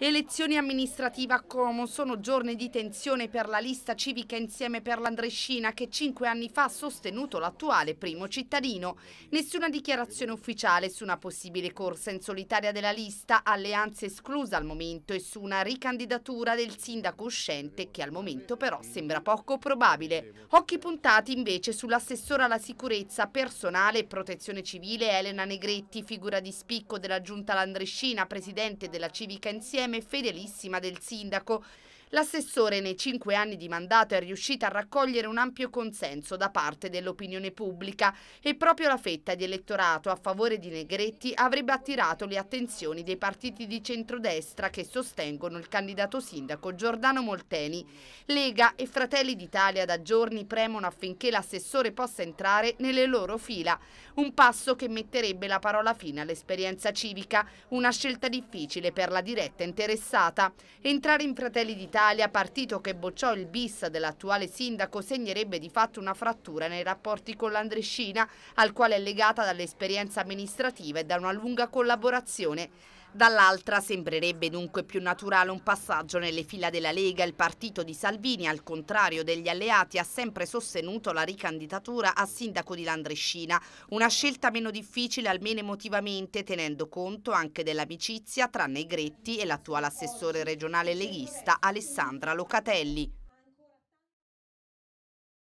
Elezioni amministrative a Como sono giorni di tensione per la lista civica insieme per l'Andrescina che cinque anni fa ha sostenuto l'attuale primo cittadino. Nessuna dichiarazione ufficiale su una possibile corsa in solitaria della lista, alleanze esclusa al momento e su una ricandidatura del sindaco uscente che al momento però sembra poco probabile. Occhi puntati invece sull'assessora alla sicurezza personale e protezione civile Elena Negretti, figura di spicco della giunta l'Andrescina, presidente della civica insieme insieme fedelissima del sindaco. L'assessore nei cinque anni di mandato è riuscita a raccogliere un ampio consenso da parte dell'opinione pubblica e proprio la fetta di elettorato a favore di Negretti avrebbe attirato le attenzioni dei partiti di centrodestra che sostengono il candidato sindaco Giordano Molteni. Lega e Fratelli d'Italia da giorni premono affinché l'assessore possa entrare nelle loro fila, un passo che metterebbe la parola fine all'esperienza civica, una scelta difficile per la diretta interessata. Entrare in Fratelli d'Italia d'Italia, partito che bocciò il bis dell'attuale sindaco, segnerebbe di fatto una frattura nei rapporti con l'Andrescina, al quale è legata dall'esperienza amministrativa e da una lunga collaborazione. Dall'altra sembrerebbe dunque più naturale un passaggio nelle fila della Lega. Il partito di Salvini, al contrario degli alleati, ha sempre sostenuto la ricandidatura a sindaco di Landrescina, una scelta meno difficile almeno emotivamente, tenendo conto anche dell'amicizia tra Negretti e l'attuale assessore regionale leghista Alessandro. Alessandra Locatelli,